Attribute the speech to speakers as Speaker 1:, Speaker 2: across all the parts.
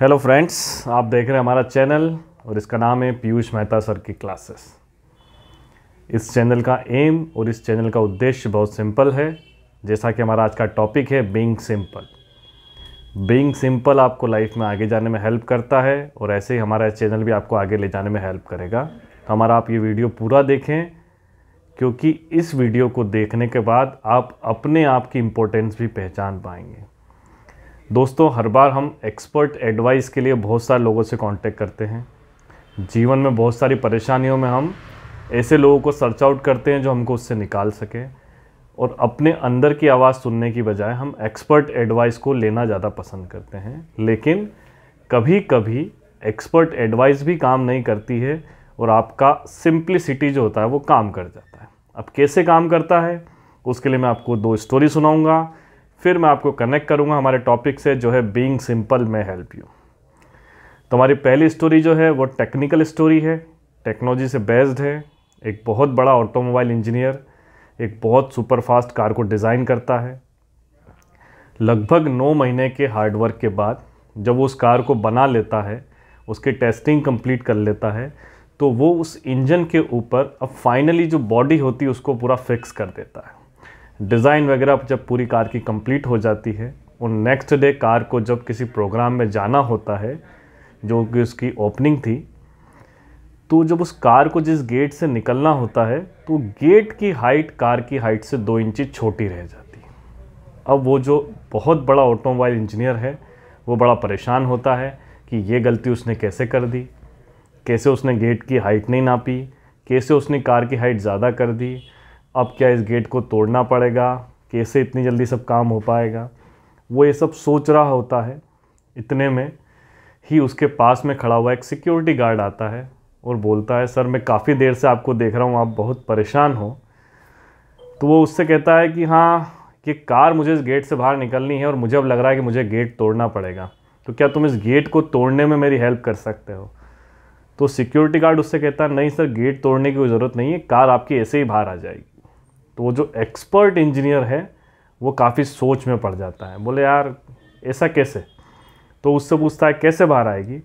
Speaker 1: hello friends आप देख रहे हैं हमारा चैनल और इसका नाम है पीयूष मेहता सर की क्लासेस इस चैनल का एम और इस चैनल का उद्देश्य बहुत सिंपल है जैसा कि हमारा आज का टॉपिक है बीइंग सिंपल बीइंग सिंपल आपको लाइफ में आगे जाने में हेल्प करता है और ऐसे ही हमारा चैनल भी आपको आगे ले जाने में हेल्प करेगा तो हमारा आप ये वीडियो पूरा देखें क्योंकि इस वीडियो को देखने के बाद आप अपने आप की इम्पोर्टेंस भी पहचान पाएंगे दोस्तों हर बार हम एक्सपर्ट एडवाइस के लिए बहुत सारे लोगों से कांटेक्ट करते हैं जीवन में बहुत सारी परेशानियों में हम ऐसे लोगों को सर्च आउट करते हैं जो हमको उससे निकाल सके और अपने अंदर की आवाज़ सुनने की बजाय हम एक्सपर्ट एडवाइस को लेना ज़्यादा पसंद करते हैं लेकिन कभी कभी एक्सपर्ट एडवाइस भी काम नहीं करती है और आपका सिंप्लिसिटी जो होता है वो काम कर जाता है अब कैसे काम करता है उसके लिए मैं आपको दो स्टोरी सुनाऊँगा फिर मैं आपको कनेक्ट करूँगा हमारे टॉपिक से जो है बींग सिंपल में हेल्प यू तो हमारी पहली स्टोरी जो है वो टेक्निकल स्टोरी है टेक्नोलॉजी से बेस्ड है एक बहुत बड़ा ऑटोमोबाइल इंजीनियर एक बहुत सुपर फास्ट कार को डिज़ाइन करता है लगभग नौ महीने के हार्डवर्क के बाद जब वो उस कार को बना लेता है उसके टेस्टिंग कंप्लीट कर लेता है तो वो उस इंजन के ऊपर अब फाइनली जो बॉडी होती है उसको पूरा फिक्स कर देता है डिज़ाइन वगैरह जब पूरी कार की कंप्लीट हो जाती है और नेक्स्ट डे कार को जब किसी प्रोग्राम में जाना होता है जो कि उसकी ओपनिंग थी तो जब उस कार को जिस गेट से निकलना होता है तो गेट की हाइट कार की हाइट से दो इंची छोटी रह जाती है अब वो जो बहुत बड़ा ऑटोमोबाइल इंजीनियर है वो बड़ा परेशान होता है कि ये गलती उसने कैसे कर दी कैसे उसने गेट की हाइट नहीं नापी कैसे उसने कार की हाइट ज़्यादा कर दी अब क्या इस गेट को तोड़ना पड़ेगा कैसे इतनी जल्दी सब काम हो पाएगा वो ये सब सोच रहा होता है इतने में ही उसके पास में खड़ा हुआ एक सिक्योरिटी गार्ड आता है और बोलता है सर मैं काफ़ी देर से आपको देख रहा हूँ आप बहुत परेशान हो तो वो उससे कहता है कि हाँ ये कार मुझे इस गेट से बाहर निकलनी है और मुझे अब लग रहा है कि मुझे गेट तोड़ना पड़ेगा तो क्या तुम इस गेट को तोड़ने में मेरी हेल्प कर सकते हो तो सिक्योरिटी गार्ड उससे कहता है नहीं सर गेट तोड़ने की कोई ज़रूरत नहीं है कार आपकी ऐसे ही बाहर आ जाएगी तो वो जो एक्सपर्ट इंजीनियर है वो काफ़ी सोच में पड़ जाता है बोले यार ऐसा कैसे तो उससे पूछता है कैसे बाहर आएगी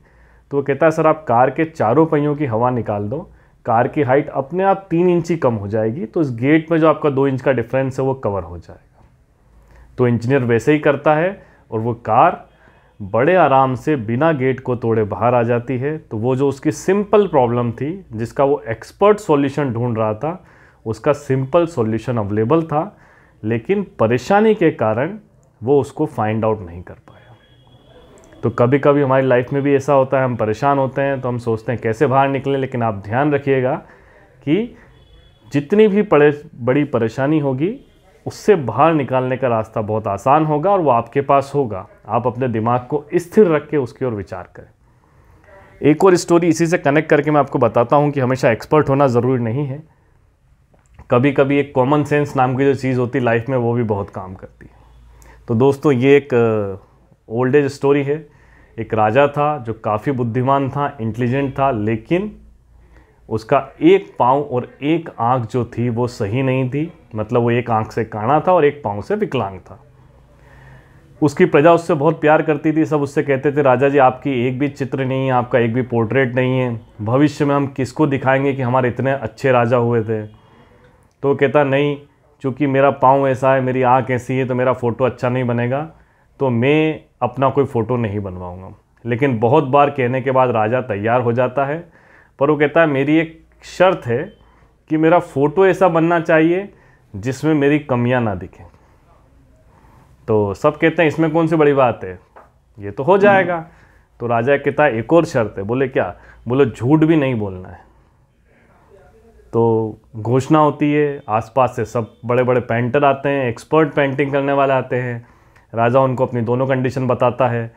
Speaker 1: तो वो कहता है सर आप कार के चारों पहियों की हवा निकाल दो कार की हाइट अपने आप तीन इंच ही कम हो जाएगी तो इस गेट में जो आपका दो इंच का डिफरेंस है वो कवर हो जाएगा तो इंजीनियर वैसे ही करता है और वो कार बड़े आराम से बिना गेट को तोड़े बाहर आ जाती है तो वो जो उसकी सिंपल प्रॉब्लम थी जिसका वो एक्सपर्ट सॉल्यूशन ढूंढ रहा था उसका सिंपल सॉल्यूशन अवेलेबल था लेकिन परेशानी के कारण वो उसको फाइंड आउट नहीं कर पाया तो कभी कभी हमारी लाइफ में भी ऐसा होता है हम परेशान होते हैं तो हम सोचते हैं कैसे बाहर निकलें लेकिन आप ध्यान रखिएगा कि जितनी भी पड़े बड़ी परेशानी होगी उससे बाहर निकालने का रास्ता बहुत आसान होगा और वो आपके पास होगा आप अपने दिमाग को स्थिर रख के उसकी ओर विचार करें एक और स्टोरी इसी से कनेक्ट करके मैं आपको बताता हूँ कि हमेशा एक्सपर्ट होना ज़रूरी नहीं है कभी कभी एक कॉमन सेंस नाम की जो चीज़ होती है लाइफ में वो भी बहुत काम करती है तो दोस्तों ये एक ओल्ड एज स्टोरी है एक राजा था जो काफ़ी बुद्धिमान था इंटेलिजेंट था लेकिन उसका एक पाँव और एक आँख जो थी वो सही नहीं थी मतलब वो एक आँख से काना था और एक पाँव से विकलांग था उसकी प्रजा उससे बहुत प्यार करती थी सब उससे कहते थे राजा जी आपकी एक भी चित्र नहीं है आपका एक भी पोर्ट्रेट नहीं है भविष्य में हम किसको दिखाएंगे कि हमारे इतने अच्छे राजा हुए थे तो वो कहता नहीं चूँकि मेरा पाँव ऐसा है मेरी आँख ऐसी है तो मेरा फ़ोटो अच्छा नहीं बनेगा तो मैं अपना कोई फ़ोटो नहीं बनवाऊँगा लेकिन बहुत बार कहने के बाद राजा तैयार हो जाता है पर वो कहता है मेरी एक शर्त है कि मेरा फ़ोटो ऐसा बनना चाहिए जिसमें मेरी कमियां ना दिखें तो सब कहते हैं इसमें कौन सी बड़ी बात है ये तो हो जाएगा तो राजा कहता है एक और शर्त है बोले क्या बोले झूठ भी नहीं बोलना है तो घोषणा होती है आसपास से सब बड़े बड़े पेंटर आते हैं एक्सपर्ट पेंटिंग करने वाले आते हैं राजा उनको अपनी दोनों कंडीशन बताता है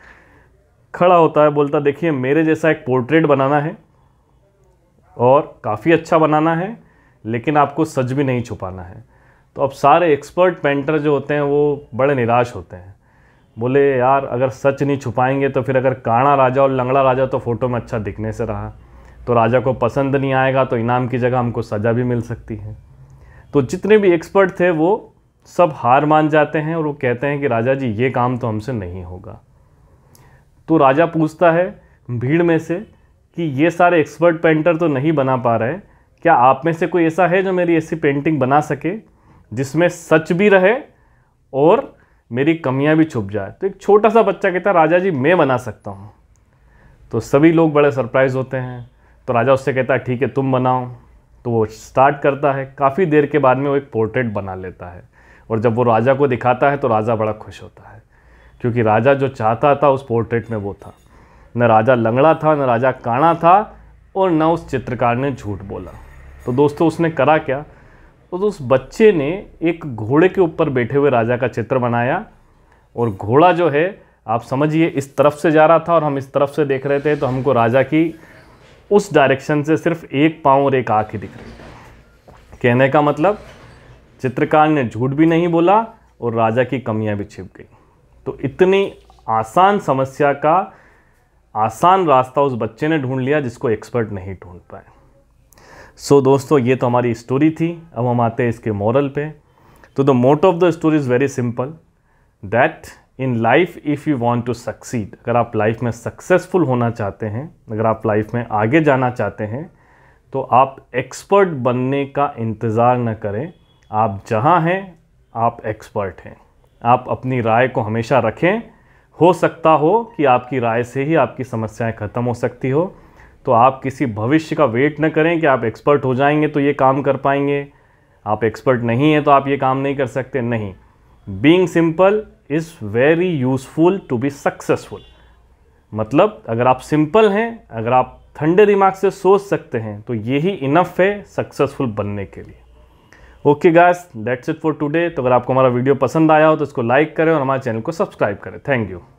Speaker 1: खड़ा होता है बोलता देखिए मेरे जैसा एक पोर्ट्रेट बनाना है और काफ़ी अच्छा बनाना है लेकिन आपको सच भी नहीं छुपाना है तो अब सारे एक्सपर्ट पेंटर जो होते हैं वो बड़े निराश होते हैं बोले यार अगर सच नहीं छुपाएंगे तो फिर अगर काणा राजा और लंगड़ा राजा तो फ़ोटो में अच्छा दिखने से रहा तो राजा को पसंद नहीं आएगा तो इनाम की जगह हमको सज़ा भी मिल सकती है तो जितने भी एक्सपर्ट थे वो सब हार मान जाते हैं और वो कहते हैं कि राजा जी ये काम तो हमसे नहीं होगा तो राजा पूछता है भीड़ में से कि ये सारे एक्सपर्ट पेंटर तो नहीं बना पा रहे क्या आप में से कोई ऐसा है जो मेरी ऐसी पेंटिंग बना सके जिसमें सच भी रहे और मेरी कमियां भी छुप जाए तो एक छोटा सा बच्चा कहता है राजा जी मैं बना सकता हूँ तो सभी लोग बड़े सरप्राइज़ होते हैं तो राजा उससे कहता है ठीक है तुम बनाओ तो वो स्टार्ट करता है काफ़ी देर के बाद में वो एक पोर्ट्रेट बना लेता है और जब वो राजा को दिखाता है तो राजा बड़ा खुश होता है क्योंकि राजा जो चाहता था उस पोर्ट्रेट में वो था न राजा लंगड़ा था न राजा काणा था और न उस चित्रकार ने झूठ बोला तो दोस्तों उसने करा क्या तो, उस बच्चे ने एक घोड़े के ऊपर बैठे हुए राजा का चित्र बनाया और घोड़ा जो है आप समझिए इस तरफ से जा रहा था और हम इस तरफ से देख रहे थे तो हमको राजा की उस डायरेक्शन से सिर्फ एक पाँव और एक आँखें दिख रही कहने का मतलब चित्रकार ने झूठ भी नहीं बोला और राजा की कमियां भी छिप गई तो इतनी आसान समस्या का आसान रास्ता उस बच्चे ने ढूंढ लिया जिसको एक्सपर्ट नहीं ढूंढ पाए सो so, दोस्तों ये तो हमारी स्टोरी थी अब हम आते हैं इसके मॉरल पे तो the moral of the story is very simple that in life if you want to succeed अगर आप लाइफ में सक्सेसफुल होना चाहते हैं अगर आप लाइफ में आगे जाना चाहते हैं तो आप एक्सपर्ट बनने का इंतज़ार न करें आप जहाँ हैं आप एक्सपर्ट हैं आप अपनी राय को हमेशा रखें हो सकता हो कि आपकी राय से ही आपकी समस्याएं ख़त्म हो सकती हो तो आप किसी भविष्य का वेट न करें कि आप एक्सपर्ट हो जाएंगे तो ये काम कर पाएंगे आप एक्सपर्ट नहीं हैं तो आप ये काम नहीं कर सकते नहीं being simple is very useful to be successful मतलब अगर आप सिंपल हैं अगर आप ठंडे दिमाग से सोच सकते हैं तो यही इनफ है सक्सेसफुल बनने के लिए okay guys that's it for today तो अगर आपको हमारा वीडियो पसंद आया हो तो इसको लाइक करें और हमारे चैनल को सब्सक्राइब करें थैंक यू